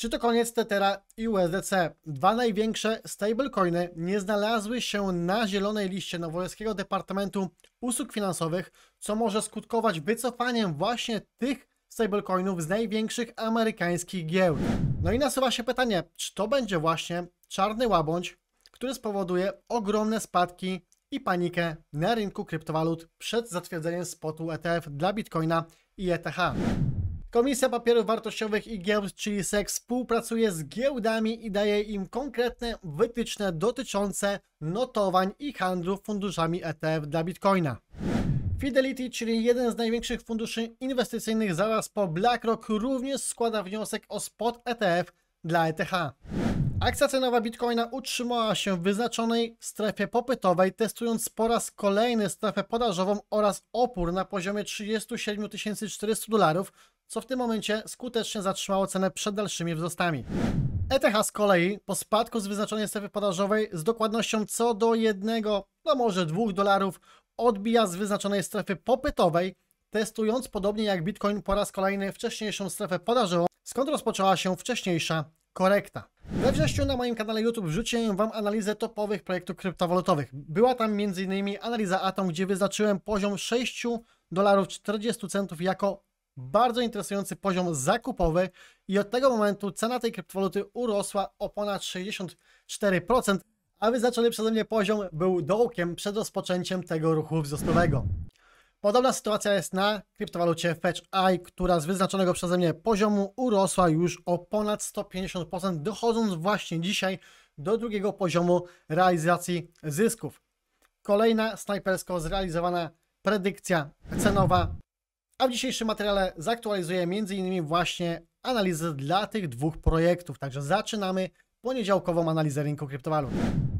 Czy to koniec Tetera i USDC? Dwa największe stablecoiny nie znalazły się na zielonej liście nowojorskiego Departamentu Usług Finansowych, co może skutkować wycofaniem właśnie tych stablecoinów z największych amerykańskich giełd. No i nasuwa się pytanie, czy to będzie właśnie czarny łabędź, który spowoduje ogromne spadki i panikę na rynku kryptowalut przed zatwierdzeniem spotu ETF dla Bitcoina i ETH. Komisja Papierów Wartościowych i Giełd, czyli SEC, współpracuje z giełdami i daje im konkretne wytyczne dotyczące notowań i handlu funduszami ETF dla Bitcoina. Fidelity, czyli jeden z największych funduszy inwestycyjnych zaraz po BlackRock, również składa wniosek o spot ETF dla ETH. Akcja cenowa Bitcoina utrzymała się w wyznaczonej strefie popytowej, testując po raz kolejny strefę podażową oraz opór na poziomie 37 400 dolarów, co w tym momencie skutecznie zatrzymało cenę przed dalszymi wzrostami. ETH z kolei po spadku z wyznaczonej strefy podażowej z dokładnością co do jednego, no może dwóch dolarów odbija z wyznaczonej strefy popytowej, testując podobnie jak Bitcoin po raz kolejny wcześniejszą strefę podażową, skąd rozpoczęła się wcześniejsza korekta. We wrześniu na moim kanale YouTube wrzuciłem Wam analizę topowych projektów kryptowalutowych. Była tam m.in. analiza Atom, gdzie wyznaczyłem poziom 6 dolarów 40 centów jako bardzo interesujący poziom zakupowy i od tego momentu cena tej kryptowaluty urosła o ponad 64%, a wyznaczony przeze mnie poziom był dołkiem przed rozpoczęciem tego ruchu wzrostowego. Podobna sytuacja jest na kryptowalucie Fetch Eye, która z wyznaczonego przeze mnie poziomu urosła już o ponad 150%, dochodząc właśnie dzisiaj do drugiego poziomu realizacji zysków. Kolejna snajpersko zrealizowana predykcja cenowa a w dzisiejszym materiale zaktualizuję m.in. właśnie analizę dla tych dwóch projektów. Także zaczynamy poniedziałkową analizę rynku kryptowalut.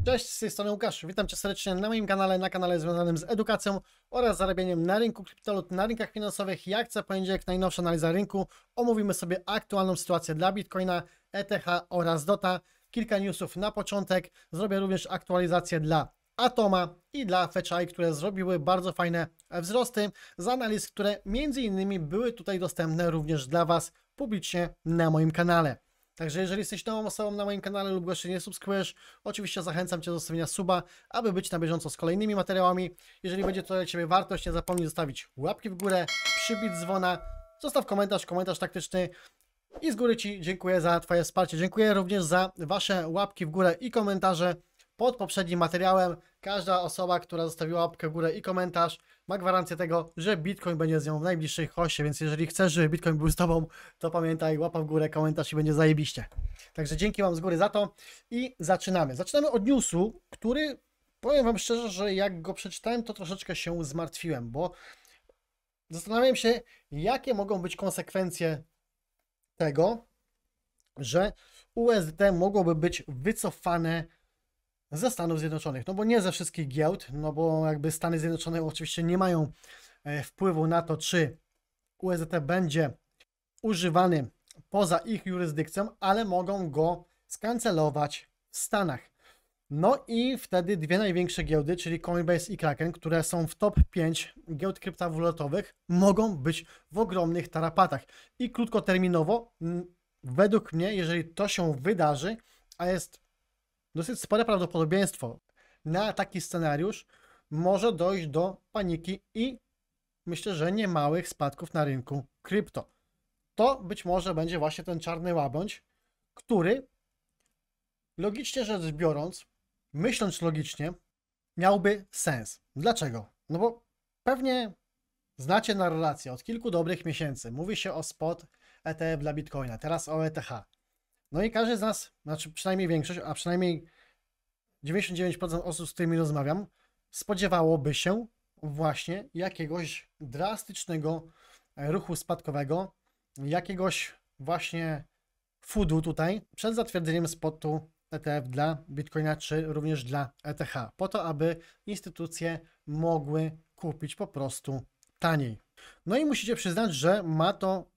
Cześć, z tej strony Łukasz. Witam Cię serdecznie na moim kanale, na kanale związanym z edukacją oraz zarabianiem na rynku kryptowalut, na rynkach finansowych. Jak co poniedziałek najnowsza analiza rynku. Omówimy sobie aktualną sytuację dla Bitcoina, ETH oraz DOTA. Kilka newsów na początek. Zrobię również aktualizację dla Atoma i dla Fetchai, które zrobiły bardzo fajne wzrosty z analiz, które między innymi były tutaj dostępne również dla Was publicznie na moim kanale. Także jeżeli jesteś nową osobą na moim kanale lub jeszcze nie subskrybujesz, oczywiście zachęcam Cię do zostawienia suba, aby być na bieżąco z kolejnymi materiałami. Jeżeli będzie to dla Ciebie wartość, nie zapomnij zostawić łapki w górę, przybić dzwona, zostaw komentarz, komentarz taktyczny i z góry Ci dziękuję za Twoje wsparcie. Dziękuję również za Wasze łapki w górę i komentarze. Pod poprzednim materiałem każda osoba, która zostawiła łapkę w górę i komentarz ma gwarancję tego, że Bitcoin będzie z nią w najbliższej hoście, więc jeżeli chcesz, żeby Bitcoin był z Tobą, to pamiętaj, łapa w górę, komentarz i będzie zajebiście. Także dzięki Wam z góry za to i zaczynamy. Zaczynamy od newsu, który powiem Wam szczerze, że jak go przeczytałem, to troszeczkę się zmartwiłem, bo zastanawiałem się, jakie mogą być konsekwencje tego, że USDT mogłoby być wycofane ze Stanów Zjednoczonych, no bo nie ze wszystkich giełd, no bo jakby Stany Zjednoczone oczywiście nie mają e, wpływu na to, czy USDT będzie używany poza ich jurysdykcją, ale mogą go skancelować w Stanach. No i wtedy dwie największe giełdy, czyli Coinbase i Kraken, które są w top 5 giełd kryptowalutowych, mogą być w ogromnych tarapatach. I krótkoterminowo, według mnie, jeżeli to się wydarzy, a jest dosyć spore prawdopodobieństwo na taki scenariusz może dojść do paniki i myślę, że niemałych spadków na rynku krypto. To być może będzie właśnie ten czarny łabędź, który logicznie rzecz biorąc, myśląc logicznie, miałby sens. Dlaczego? No bo pewnie znacie narrację od kilku dobrych miesięcy. Mówi się o spot ETF dla Bitcoina, teraz o ETH. No i każdy z nas, znaczy przynajmniej większość, a przynajmniej 99% osób, z którymi rozmawiam, spodziewałoby się właśnie jakiegoś drastycznego e, ruchu spadkowego, jakiegoś właśnie foodu tutaj przed zatwierdzeniem spotu ETF dla Bitcoina czy również dla ETH, po to, aby instytucje mogły kupić po prostu taniej. No i musicie przyznać, że ma to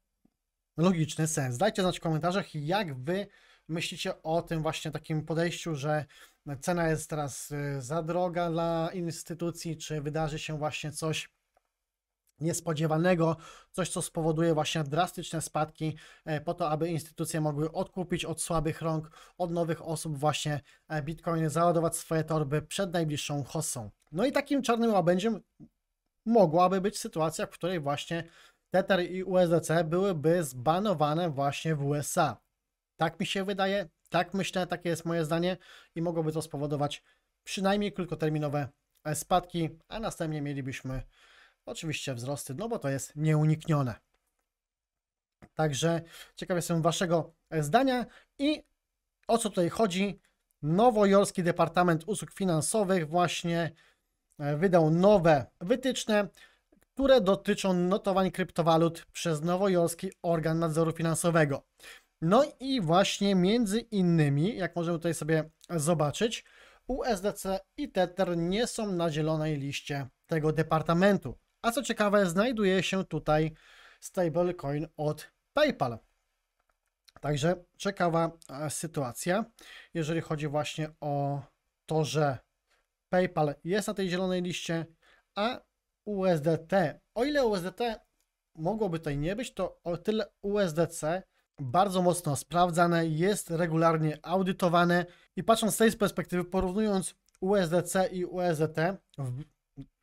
logiczny sens. Dajcie znać w komentarzach, jak wy myślicie o tym właśnie takim podejściu, że cena jest teraz y, za droga dla instytucji, czy wydarzy się właśnie coś niespodziewanego, coś co spowoduje właśnie drastyczne spadki e, po to, aby instytucje mogły odkupić od słabych rąk, od nowych osób właśnie e, bitcoiny, załadować swoje torby przed najbliższą hossą. No i takim czarnym łabędziem mogłaby być sytuacja, w której właśnie Tether i USDC byłyby zbanowane właśnie w USA. Tak mi się wydaje, tak myślę, takie jest moje zdanie i mogłoby to spowodować przynajmniej krótkoterminowe spadki, a następnie mielibyśmy oczywiście wzrosty, no bo to jest nieuniknione. Także ciekaw jestem Waszego zdania i o co tutaj chodzi. Nowojorski Departament Usług Finansowych właśnie e, wydał nowe wytyczne, które dotyczą notowań kryptowalut przez nowojorski organ nadzoru finansowego. No i właśnie między innymi, jak możemy tutaj sobie zobaczyć, USDC i Tether nie są na zielonej liście tego departamentu. A co ciekawe, znajduje się tutaj stablecoin od PayPal. Także ciekawa e, sytuacja, jeżeli chodzi właśnie o to, że PayPal jest na tej zielonej liście, a USDT. O ile USDT mogłoby tutaj nie być, to o tyle USDC bardzo mocno sprawdzane, jest regularnie audytowane i patrząc z tej perspektywy, porównując USDC i USDT,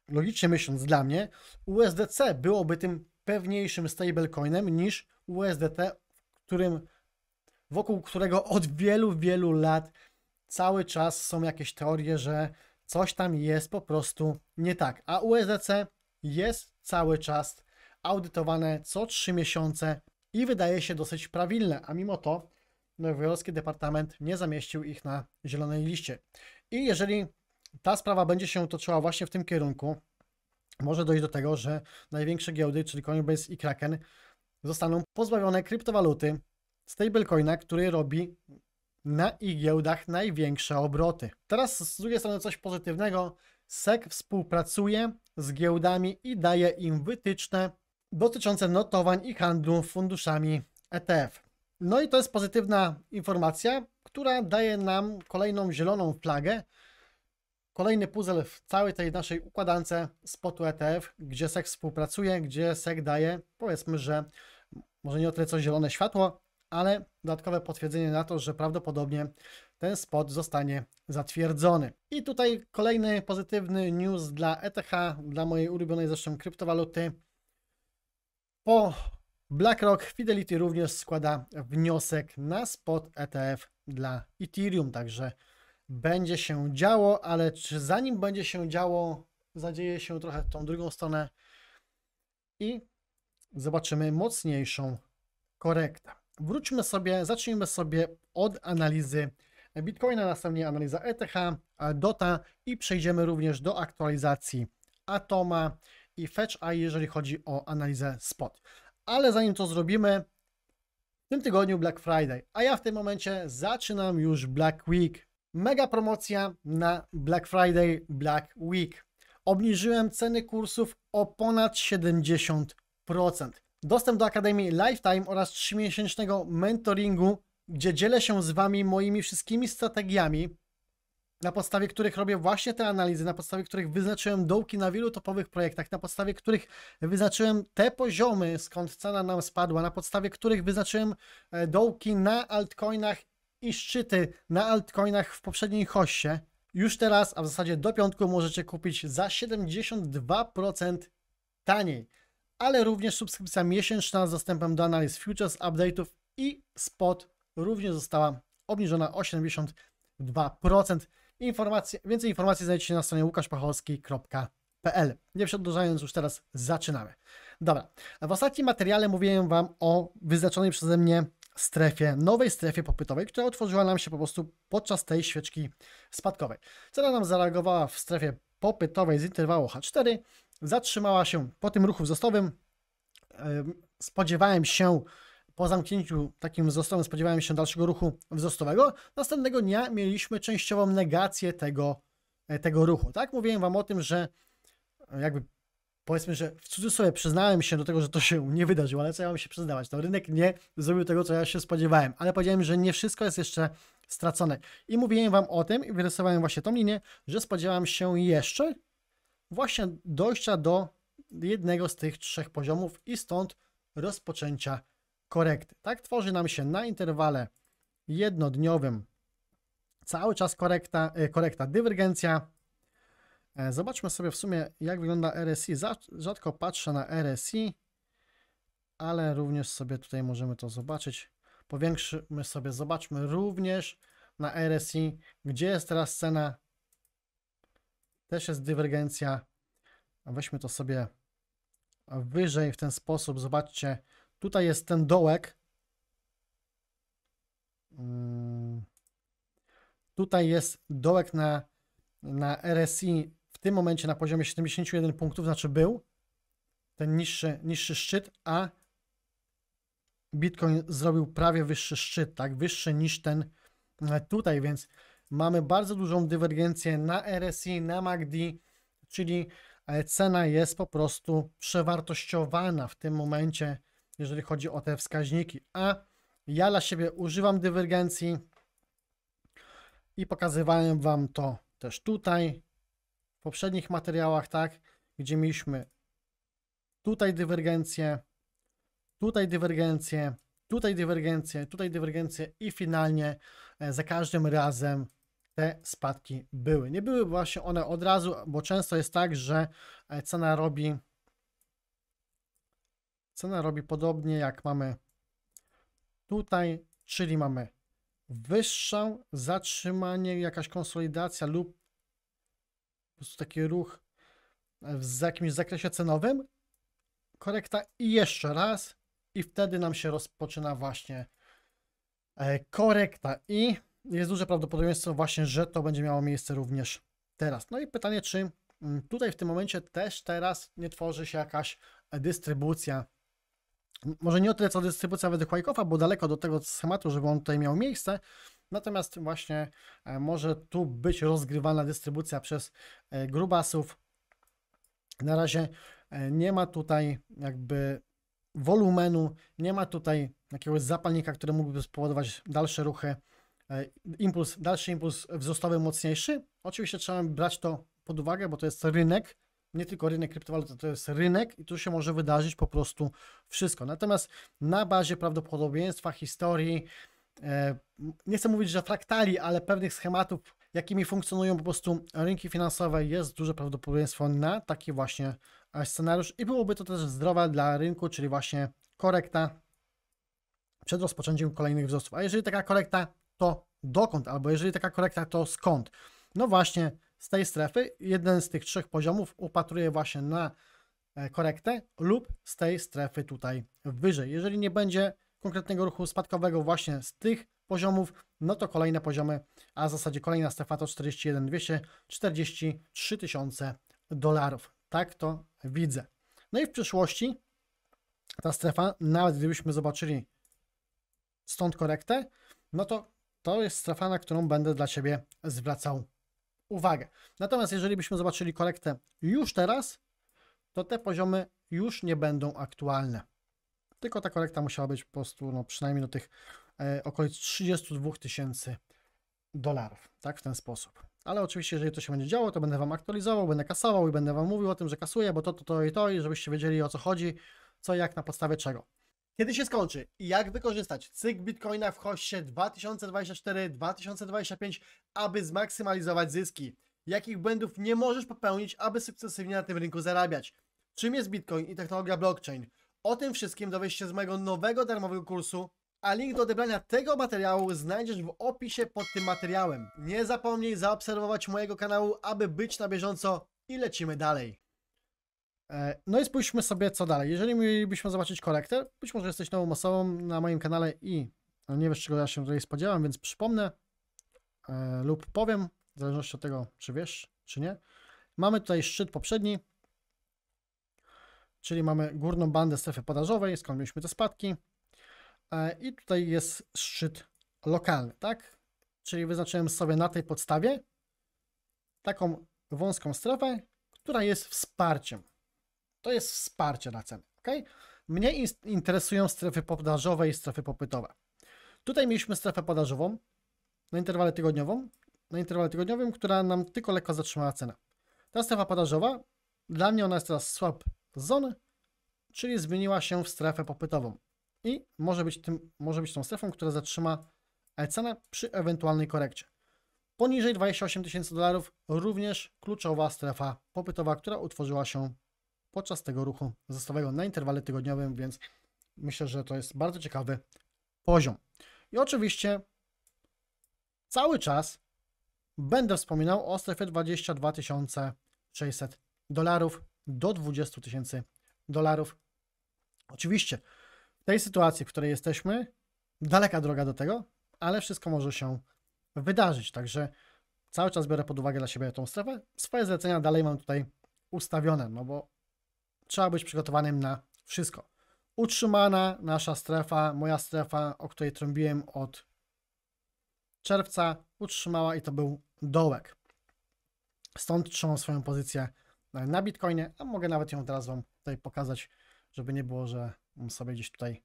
logicznie myśląc dla mnie, USDC byłoby tym pewniejszym stablecoinem niż USDT, którym, wokół którego od wielu, wielu lat cały czas są jakieś teorie, że Coś tam jest po prostu nie tak. A USDC jest cały czas audytowane co 3 miesiące i wydaje się dosyć prawilne, a mimo to nowojorski departament nie zamieścił ich na zielonej liście. I jeżeli ta sprawa będzie się toczyła właśnie w tym kierunku, może dojść do tego, że największe giełdy, czyli Coinbase i Kraken, zostaną pozbawione kryptowaluty stablecoina, który robi na ich giełdach największe obroty. Teraz z drugiej strony coś pozytywnego. SEC współpracuje z giełdami i daje im wytyczne dotyczące notowań i handlu funduszami ETF. No i to jest pozytywna informacja, która daje nam kolejną zieloną flagę, kolejny puzzle w całej tej naszej układance spotu ETF, gdzie SEC współpracuje, gdzie SEC daje, powiedzmy, że może nie o tyle co zielone światło, ale dodatkowe potwierdzenie na to, że prawdopodobnie ten spot zostanie zatwierdzony. I tutaj kolejny pozytywny news dla ETH, dla mojej ulubionej zresztą kryptowaluty. Po BlackRock Fidelity również składa wniosek na spot ETF dla Ethereum, także będzie się działo, ale czy zanim będzie się działo, zadzieje się trochę tą drugą stronę i zobaczymy mocniejszą korektę wróćmy sobie, zacznijmy sobie od analizy Bitcoina, następnie analiza ETH, e, DOTA i przejdziemy również do aktualizacji Atoma i Fetch, a jeżeli chodzi o analizę spot. Ale zanim to zrobimy, w tym tygodniu Black Friday, a ja w tym momencie zaczynam już Black Week. Mega promocja na Black Friday, Black Week. Obniżyłem ceny kursów o ponad 70% dostęp do Akademii Lifetime oraz 3-miesięcznego mentoringu, gdzie dzielę się z Wami moimi wszystkimi strategiami, na podstawie których robię właśnie te analizy, na podstawie których wyznaczyłem dołki na wielu topowych projektach, na podstawie których wyznaczyłem te poziomy, skąd cena nam spadła, na podstawie których wyznaczyłem e, dołki na altcoinach i szczyty na altcoinach w poprzedniej hoście. Już teraz, a w zasadzie do piątku możecie kupić za 72% taniej ale również subskrypcja miesięczna z dostępem do analiz futures, update'ów i spot również została obniżona o 72%. Informacje, więcej informacji znajdziecie na stronie łukaszpachowski.pl. Nie przedłużając, już teraz zaczynamy. Dobra, w ostatnim materiale mówiłem Wam o wyznaczonej przeze mnie strefie, nowej strefie popytowej, która otworzyła nam się po prostu podczas tej świeczki spadkowej. Cena nam zareagowała w strefie popytowej z interwału H4 zatrzymała się po tym ruchu wzrostowym. Spodziewałem się po zamknięciu takim wzrostowym, spodziewałem się dalszego ruchu wzrostowego. Następnego dnia mieliśmy częściową negację tego, e, tego ruchu. Tak, mówiłem Wam o tym, że e, jakby powiedzmy, że w cudzysłowie przyznałem się do tego, że to się nie wydarzyło, ale co ja mam się przyznawać? No, rynek nie zrobił tego, co ja się spodziewałem, ale powiedziałem, że nie wszystko jest jeszcze stracone. I mówiłem Wam o tym i wyrysowałem właśnie tą linię, że spodziewałem się jeszcze właśnie dojścia do jednego z tych trzech poziomów i stąd rozpoczęcia korekty. Tak tworzy nam się na interwale jednodniowym cały czas korekta, e, korekta dywergencja. E, zobaczmy sobie w sumie, jak wygląda RSI. Rzadko patrzę na RSI, ale również sobie tutaj możemy to zobaczyć. Powiększymy sobie, zobaczmy również na RSI, gdzie jest teraz cena też jest dywergencja. Weźmy to sobie wyżej w ten sposób. Zobaczcie, tutaj jest ten dołek. Mm. Tutaj jest dołek na, na RSI w tym momencie na poziomie 71 punktów, znaczy był ten niższy, niższy szczyt, a Bitcoin zrobił prawie wyższy szczyt, tak? Wyższy niż ten e, tutaj, więc mamy bardzo dużą dywergencję na RSI, na MACD, czyli e, cena jest po prostu przewartościowana w tym momencie, jeżeli chodzi o te wskaźniki. A ja dla siebie używam dywergencji i pokazywałem Wam to też tutaj, w poprzednich materiałach, tak, gdzie mieliśmy tutaj dywergencję, tutaj dywergencję, tutaj dywergencję, tutaj dywergencję i finalnie e, za każdym razem te spadki były. Nie były właśnie one od razu, bo często jest tak, że e, cena robi cena robi podobnie jak mamy tutaj, czyli mamy wyższą, zatrzymanie, jakaś konsolidacja lub po prostu taki ruch e, w jakimś zakresie cenowym, korekta i jeszcze raz i wtedy nam się rozpoczyna właśnie e, korekta i jest duże prawdopodobieństwo właśnie, że to będzie miało miejsce również teraz. No i pytanie, czy mm, tutaj w tym momencie też teraz nie tworzy się jakaś dystrybucja. Może nie o tyle co dystrybucja według Wydekwajkowa, bo daleko do tego schematu, żeby on tutaj miał miejsce. Natomiast właśnie e, może tu być rozgrywana dystrybucja przez e, grubasów. Na razie e, nie ma tutaj jakby wolumenu, nie ma tutaj jakiegoś zapalnika, który mógłby spowodować dalsze ruchy E, impuls, dalszy impuls wzrostowy mocniejszy. Oczywiście trzeba brać to pod uwagę, bo to jest rynek, nie tylko rynek kryptowalut, to jest rynek i tu się może wydarzyć po prostu wszystko. Natomiast na bazie prawdopodobieństwa, historii, e, nie chcę mówić, że fraktali, ale pewnych schematów, jakimi funkcjonują po prostu rynki finansowe, jest duże prawdopodobieństwo na taki właśnie e, scenariusz i byłoby to też zdrowe dla rynku, czyli właśnie korekta przed rozpoczęciem kolejnych wzrostów. A jeżeli taka korekta to dokąd, albo jeżeli taka korekta, to skąd. No właśnie z tej strefy, jeden z tych trzech poziomów upatruję właśnie na e, korektę lub z tej strefy tutaj wyżej. Jeżeli nie będzie konkretnego ruchu spadkowego właśnie z tych poziomów, no to kolejne poziomy, a w zasadzie kolejna strefa to 41 43 tysiące dolarów. Tak to widzę. No i w przyszłości ta strefa, nawet gdybyśmy zobaczyli stąd korektę, no to to jest strefa, na którą będę dla Ciebie zwracał uwagę. Natomiast jeżeli byśmy zobaczyli korektę już teraz, to te poziomy już nie będą aktualne. Tylko ta korekta musiała być po prostu no, przynajmniej do tych e, okolic 32 tysięcy dolarów, tak, w ten sposób. Ale oczywiście, jeżeli to się będzie działo, to będę Wam aktualizował, będę kasował i będę Wam mówił o tym, że kasuję, bo to, to, to i to, i żebyście wiedzieli o co chodzi, co jak, na podstawie czego. Kiedy się skończy i jak wykorzystać cykl Bitcoina w hoście 2024-2025, aby zmaksymalizować zyski? Jakich błędów nie możesz popełnić, aby sukcesywnie na tym rynku zarabiać? Czym jest Bitcoin i technologia blockchain? O tym wszystkim dowiesz się z mojego nowego darmowego kursu, a link do odebrania tego materiału znajdziesz w opisie pod tym materiałem. Nie zapomnij zaobserwować mojego kanału, aby być na bieżąco i lecimy dalej. E, no i spójrzmy sobie, co dalej. Jeżeli mielibyśmy zobaczyć korektę, być może jesteś nową osobą na moim kanale i no, nie wiesz, czego ja się tutaj spodziewam, więc przypomnę e, lub powiem, w zależności od tego, czy wiesz, czy nie. Mamy tutaj szczyt poprzedni, czyli mamy górną bandę strefy podażowej, skąd mieliśmy te spadki. E, I tutaj jest szczyt lokalny, tak? Czyli wyznaczyłem sobie na tej podstawie taką wąską strefę, która jest wsparciem to jest wsparcie na ceny. Okay? Mnie interesują strefy podażowe i strefy popytowe. Tutaj mieliśmy strefę podażową na interwale tygodniowym, na interwale tygodniowym, która nam tylko lekko zatrzymała cenę. Ta strefa podażowa, dla mnie ona jest teraz swap zone, czyli zmieniła się w strefę popytową i może być, tym, może być tą strefą, która zatrzyma e, cenę przy ewentualnej korekcie. Poniżej 28 tysięcy dolarów również kluczowa strefa popytowa, która utworzyła się podczas tego ruchu zestawowego na interwale tygodniowym, więc myślę, że to jest bardzo ciekawy poziom. I oczywiście cały czas będę wspominał o strefie 22 600 dolarów do 20 tysięcy dolarów. Oczywiście w tej sytuacji, w której jesteśmy, daleka droga do tego, ale wszystko może się wydarzyć. Także cały czas biorę pod uwagę dla siebie tą strefę. Swoje zlecenia dalej mam tutaj ustawione, no bo trzeba być przygotowanym na wszystko. Utrzymana nasza strefa, moja strefa, o której trąbiłem od czerwca, utrzymała i to był dołek. Stąd trzymam swoją pozycję na Bitcoinie, a mogę nawet ją teraz Wam tutaj pokazać, żeby nie było, że sobie gdzieś tutaj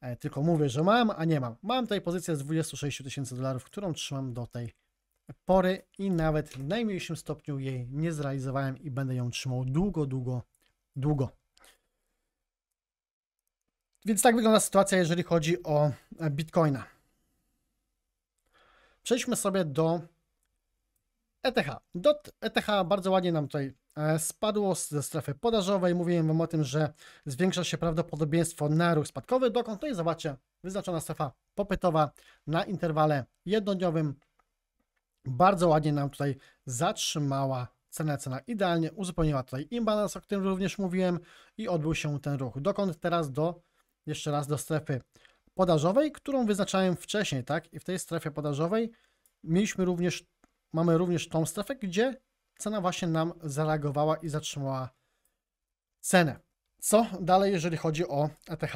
e, tylko mówię, że mam, a nie mam. Mam tutaj pozycję z 26 tysięcy dolarów, którą trzymam do tej pory i nawet w najmniejszym stopniu jej nie zrealizowałem i będę ją trzymał długo, długo długo. Więc tak wygląda sytuacja, jeżeli chodzi o e, Bitcoina. Przejdźmy sobie do ETH. DOT e ETH bardzo ładnie nam tutaj e, spadło ze strefy podażowej. Mówiłem Wam o tym, że zwiększa się prawdopodobieństwo na ruch spadkowy, dokąd tutaj no zobaczcie wyznaczona strefa popytowa na interwale jednodniowym. Bardzo ładnie nam tutaj zatrzymała cena cena idealnie uzupełniła tutaj imbalance, o którym również mówiłem i odbył się ten ruch. Dokąd teraz do, jeszcze raz do strefy podażowej, którą wyznaczałem wcześniej, tak? I w tej strefie podażowej mieliśmy również, mamy również tą strefę, gdzie cena właśnie nam zareagowała i zatrzymała cenę. Co dalej, jeżeli chodzi o ETH?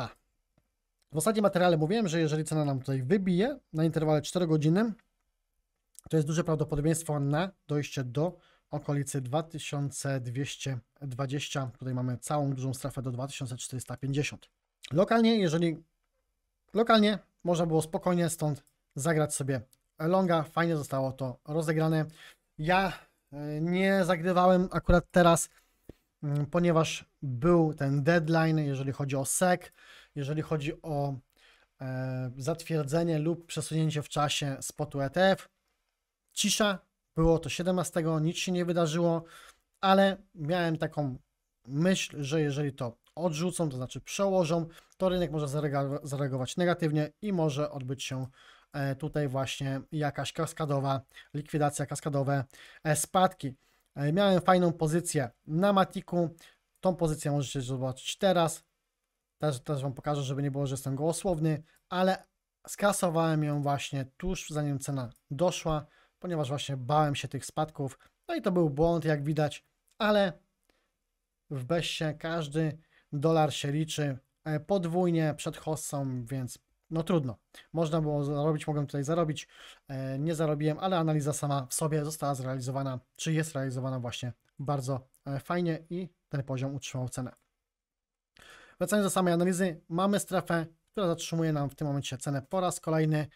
W ostatnim materiale mówiłem, że jeżeli cena nam tutaj wybije na interwale 4 godziny, to jest duże prawdopodobieństwo na dojście do okolicy 2220. Tutaj mamy całą dużą strefę do 2450. Lokalnie, jeżeli lokalnie można było spokojnie stąd zagrać sobie longa, fajnie zostało to rozegrane. Ja e, nie zagrywałem akurat teraz, mm, ponieważ był ten deadline, jeżeli chodzi o SEC, jeżeli chodzi o e, zatwierdzenie lub przesunięcie w czasie spotu ETF. Cisza, było to 17, nic się nie wydarzyło, ale miałem taką myśl, że jeżeli to odrzucą, to znaczy przełożą, to rynek może zareagować negatywnie i może odbyć się e, tutaj właśnie jakaś kaskadowa likwidacja, kaskadowe e, spadki. E, miałem fajną pozycję na Matiku. Tą pozycję możecie zobaczyć teraz. Też, też Wam pokażę, żeby nie było, że jestem gołosłowny, ale skasowałem ją właśnie tuż zanim cena doszła ponieważ właśnie bałem się tych spadków. No i to był błąd, jak widać, ale w Bessie każdy dolar się liczy e, podwójnie przed hossą, więc no trudno. Można było zarobić, mogłem tutaj zarobić, e, nie zarobiłem, ale analiza sama w sobie została zrealizowana, czy jest realizowana właśnie bardzo e, fajnie i ten poziom utrzymał cenę. Wracając do samej analizy, mamy strefę, która zatrzymuje nam w tym momencie cenę po raz kolejny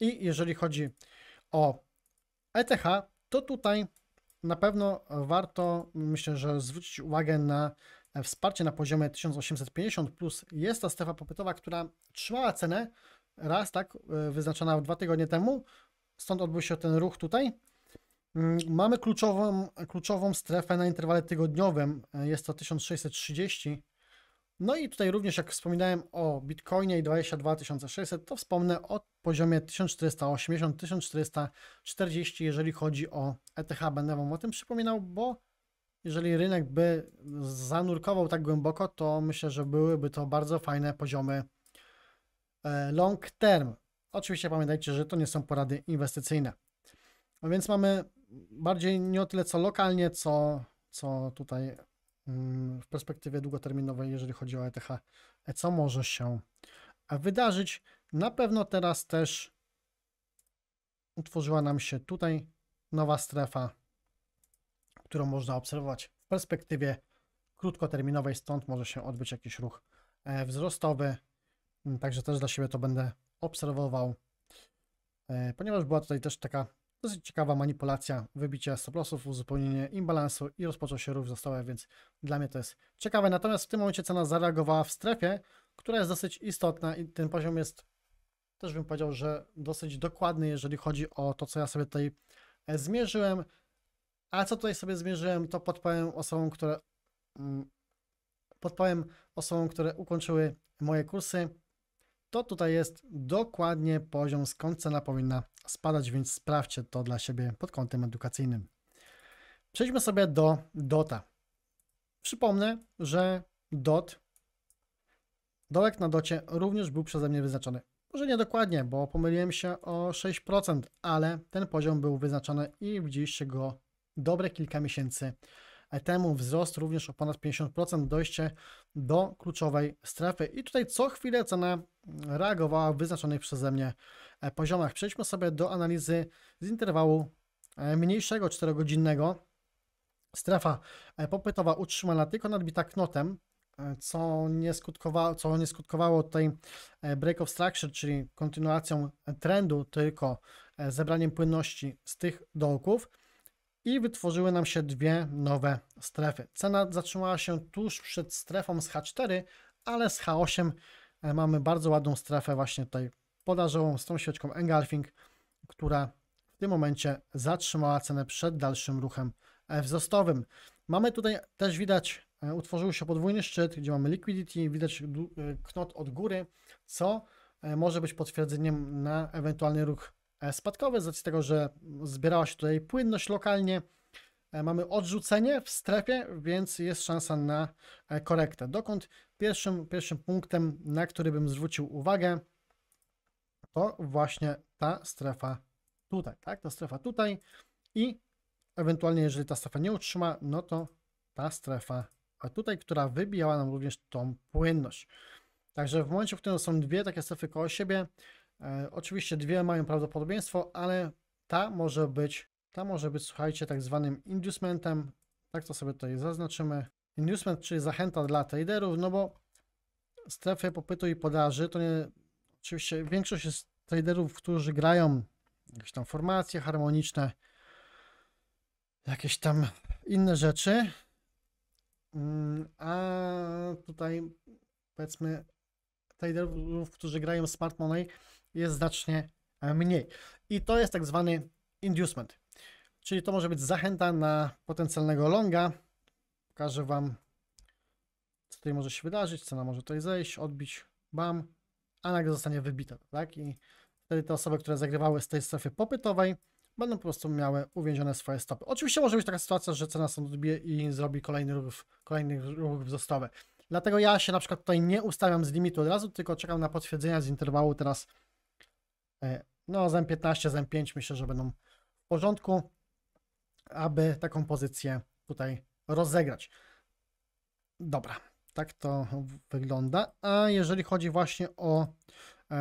i jeżeli chodzi o ETH to tutaj na pewno warto, myślę, że zwrócić uwagę na e, wsparcie na poziomie 1850 plus jest ta strefa popytowa, która trzymała cenę raz, tak, e, wyznaczona dwa tygodnie temu, stąd odbył się ten ruch tutaj. Mm, mamy kluczową, kluczową strefę na interwale tygodniowym, e, jest to 1630 no i tutaj również, jak wspominałem o Bitcoinie i 22600, to wspomnę o poziomie 1480-1440, jeżeli chodzi o ETH. Będę Wam o tym przypominał, bo jeżeli rynek by zanurkował tak głęboko, to myślę, że byłyby to bardzo fajne poziomy e, long term. Oczywiście pamiętajcie, że to nie są porady inwestycyjne. No więc mamy bardziej nie o tyle co lokalnie, co, co tutaj w perspektywie długoterminowej, jeżeli chodzi o ETH, e, co może się e, wydarzyć. Na pewno teraz też utworzyła nam się tutaj nowa strefa, którą można obserwować w perspektywie krótkoterminowej, stąd może się odbyć jakiś ruch e, wzrostowy. Także też dla siebie to będę obserwował, ponieważ była tutaj też taka Dosyć ciekawa manipulacja, wybicie stop-lossów, uzupełnienie imbalansu i rozpoczął się rów zostały, więc dla mnie to jest ciekawe. Natomiast w tym momencie cena zareagowała w strefie, która jest dosyć istotna i ten poziom jest, też bym powiedział, że dosyć dokładny, jeżeli chodzi o to, co ja sobie tutaj e, zmierzyłem. A co tutaj sobie zmierzyłem, to podpowiem osobom, które mm, podpowiem osobom, które ukończyły moje kursy to tutaj jest dokładnie poziom, skąd cena powinna spadać, więc sprawdźcie to dla siebie pod kątem edukacyjnym. Przejdźmy sobie do DOTA. Przypomnę, że DOT, dolek na docie również był przeze mnie wyznaczony. Może nie dokładnie, bo pomyliłem się o 6%, ale ten poziom był wyznaczony i widzieliście go dobre kilka miesięcy temu wzrost również o ponad 50%, dojście do kluczowej strefy. I tutaj co chwilę cena reagowała w wyznaczonych przeze mnie e, poziomach. Przejdźmy sobie do analizy z interwału e, mniejszego 4-godzinnego. Strefa e, popytowa utrzymana tylko nadbita knotem, co nie, skutkowało, co nie skutkowało tutaj break of structure, czyli kontynuacją trendu, tylko zebraniem płynności z tych dołków i wytworzyły nam się dwie nowe strefy. Cena zatrzymała się tuż przed strefą z H4, ale z H8 e, mamy bardzo ładną strefę właśnie tutaj podażową z tą świeczką engulfing, która w tym momencie zatrzymała cenę przed dalszym ruchem wzrostowym. Mamy tutaj też widać, e, utworzył się podwójny szczyt, gdzie mamy liquidity, widać e, knot od góry, co może być potwierdzeniem na ewentualny ruch E, spadkowy, z racji tego, że zbierała się tutaj płynność lokalnie. E, mamy odrzucenie w strefie, więc jest szansa na e, korektę. Dokąd pierwszym, pierwszym punktem, na który bym zwrócił uwagę, to właśnie ta strefa tutaj, tak? Ta strefa tutaj i ewentualnie, jeżeli ta strefa nie utrzyma, no to ta strefa tutaj, która wybijała nam również tą płynność. Także w momencie, w którym są dwie takie strefy koło siebie, E, oczywiście dwie mają prawdopodobieństwo, ale ta może być, ta może być, słuchajcie, tak zwanym inducementem. Tak to sobie tutaj zaznaczymy. Inducement, czyli zachęta dla traderów, no bo strefy popytu i podaży to nie, oczywiście większość jest traderów, którzy grają jakieś tam formacje harmoniczne, jakieś tam inne rzeczy. Mm, a tutaj powiedzmy traderów, którzy grają smart money, jest znacznie e, mniej. I to jest tak zwany inducement, czyli to może być zachęta na potencjalnego longa. Pokażę Wam, co tutaj może się wydarzyć, cena może tutaj zejść, odbić, bam, a nagle zostanie wybita, tak? I wtedy te osoby, które zagrywały z tej strefy popytowej, będą po prostu miały uwięzione swoje stopy. Oczywiście może być taka sytuacja, że cena są odbije i zrobi kolejny ruch, kolejny ruch wzrostowy. Dlatego ja się na przykład tutaj nie ustawiam z limitu od razu, tylko czekam na potwierdzenia z interwału teraz E, no, z M15, z M5 myślę, że będą w porządku, aby taką pozycję tutaj rozegrać. Dobra, tak to wygląda. A jeżeli chodzi właśnie o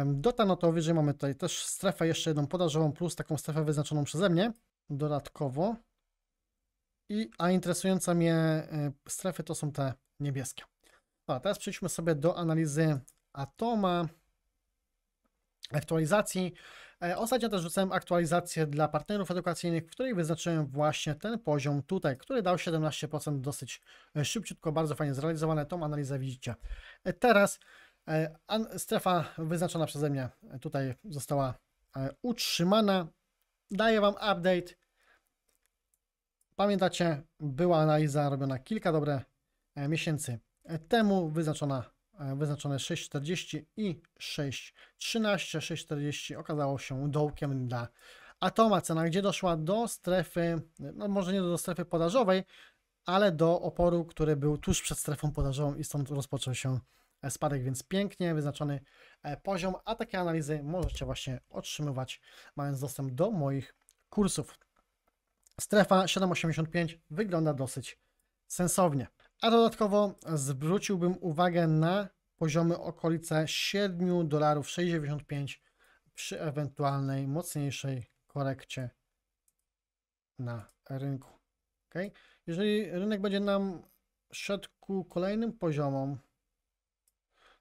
Dota, no to wyżej mamy tutaj też strefę jeszcze jedną podażową, plus taką strefę wyznaczoną przeze mnie dodatkowo. I, a interesujące mnie e, strefy to są te niebieskie. A teraz przejdźmy sobie do analizy atoma aktualizacji. E, ostatnio też rzucałem aktualizację dla partnerów edukacyjnych, w której wyznaczyłem właśnie ten poziom tutaj, który dał 17% dosyć e, szybciutko, bardzo fajnie zrealizowane. Tą analizę widzicie. E, teraz strefa wyznaczona przeze mnie tutaj została utrzymana. Daję Wam update. Pamiętacie, była analiza robiona kilka dobre miesięcy temu, wyznaczona E, wyznaczone 6,40 i 6,13. 6,40 okazało się dołkiem dla Atoma. Cena gdzie doszła do strefy, no może nie do strefy podażowej, ale do oporu, który był tuż przed strefą podażową i stąd rozpoczął się e, spadek, więc pięknie wyznaczony e, poziom, a takie analizy możecie właśnie otrzymywać, mając dostęp do moich kursów. Strefa 7,85 wygląda dosyć sensownie. A dodatkowo zwróciłbym uwagę na poziomy okolice 7 dolarów 6,95 przy ewentualnej mocniejszej korekcie na rynku. Okay? Jeżeli rynek będzie nam szedł ku kolejnym poziomom,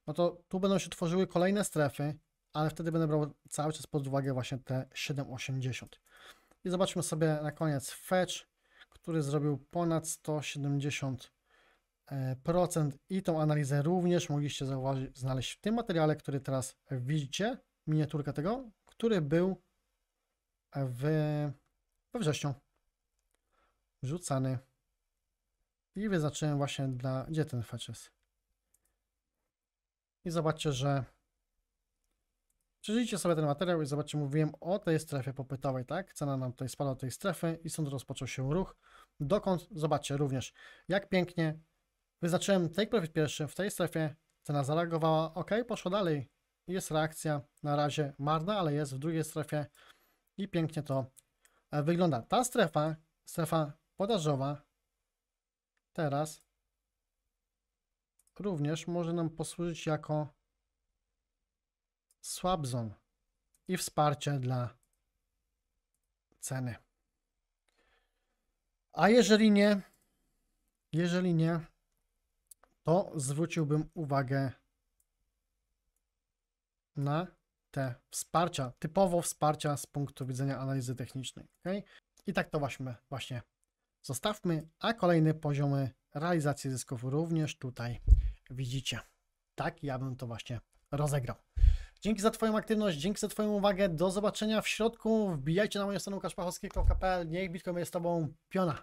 no to tu będą się tworzyły kolejne strefy, ale wtedy będę brał cały czas pod uwagę właśnie te 7,80. I zobaczmy sobie na koniec fetch, który zrobił ponad 170 procent i tą analizę również mogliście zauważyć, znaleźć w tym materiale, który teraz widzicie, miniaturkę tego, który był w, we wrześniu wrzucany. I wyznaczyłem właśnie dla, gdzie ten fetch jest. I zobaczcie, że Przeżyjcie sobie ten materiał i zobaczcie, mówiłem o tej strefie popytowej, tak? Cena nam tutaj spadła do tej strefy i stąd rozpoczął się ruch. Dokąd? Zobaczcie również, jak pięknie Wyznaczyłem take profit pierwszy w tej strefie, cena zareagowała, ok, poszło dalej. Jest reakcja, na razie marna, ale jest w drugiej strefie i pięknie to e, wygląda. Ta strefa, strefa podażowa, teraz również może nam posłużyć jako swap zone i wsparcie dla ceny. A jeżeli nie, jeżeli nie, to zwróciłbym uwagę na te wsparcia, typowo wsparcia z punktu widzenia analizy technicznej. Okay? I tak to właśnie, właśnie zostawmy, a kolejne poziomy realizacji zysków również tutaj widzicie. Tak, ja bym to właśnie rozegrał. Dzięki za Twoją aktywność, dzięki za Twoją uwagę. Do zobaczenia w środku. Wbijajcie na moją stronę łukaszpachowski.pl. Niech Bitcoin jest z Tobą piona.